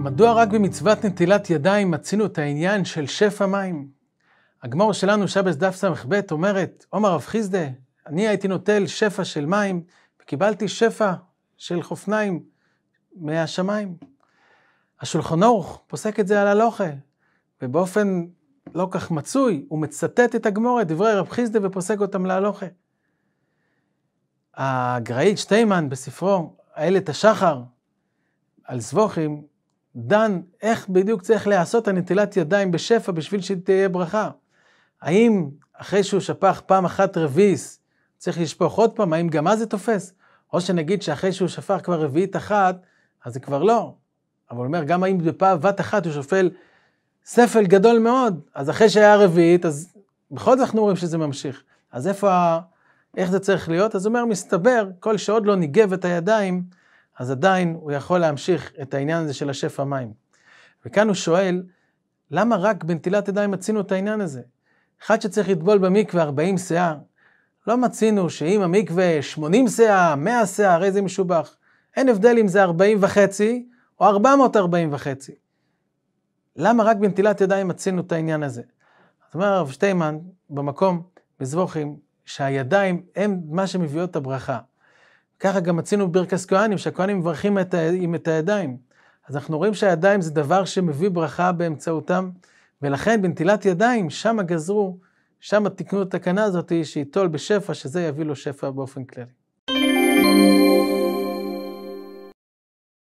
מדוע רק במצוות נטילת ידיים מצינו את העניין של שפע מים? הגמור שלנו, שבס דף ס"ב, אומרת, עומר רב חיסדה, אני הייתי נוטל שפע של מים, וקיבלתי שפע של חופניים מהשמיים. השולחון אורך פוסק את זה על הלוכה, ובאופן לא כך מצוי, הוא מצטט את הגמור, את דברי רב חיסדה, ופוסק אותם להלוכה. הגראית שטיימן בספרו, איילת השחר, על זבוכים, דן איך בדיוק צריך להעשות הנטילת ידיים בשפע בשביל שתהיה ברכה. האם אחרי שהוא שפך פעם אחת רביס, צריך לשפוך עוד פעם, האם גם אז זה תופס? או שנגיד שאחרי שהוא שפך כבר רביעית אחת, אז זה כבר לא. אבל הוא אומר, גם אם בבת אחת הוא שופל ספל גדול מאוד, אז אחרי שהיה רביעית, אז בכל זאת אנחנו רואים שזה ממשיך. אז איפה, ה... איך זה צריך להיות? אז הוא אומר, מסתבר, כל שעוד לא ניגב את הידיים, אז עדיין הוא יכול להמשיך את העניין הזה של השפע מים. וכאן הוא שואל, למה רק בנטילת ידיים מצינו את העניין הזה? אחד שצריך לטבול במקווה 40 שיער, לא מצינו שאם המקווה 80 שיער, 100 שיער, הרי זה משובח. אין הבדל אם זה 40 וחצי או 440 וחצי. למה רק בנטילת ידיים מצינו את העניין הזה? אז אומר הרב שטיימן במקום, בזבוכים, שהידיים הם מה שמביאות את הברכה. ככה גם מצינו בברכס כהנים, שהכהנים מברכים את, עם את הידיים. אז אנחנו רואים שהידיים זה דבר שמביא ברכה באמצעותם, ולכן בנטילת ידיים, שם גזרו, שם תיקנו את התקנה הזאת, שייטול בשפע, שזה יביא לו שפע באופן כללי.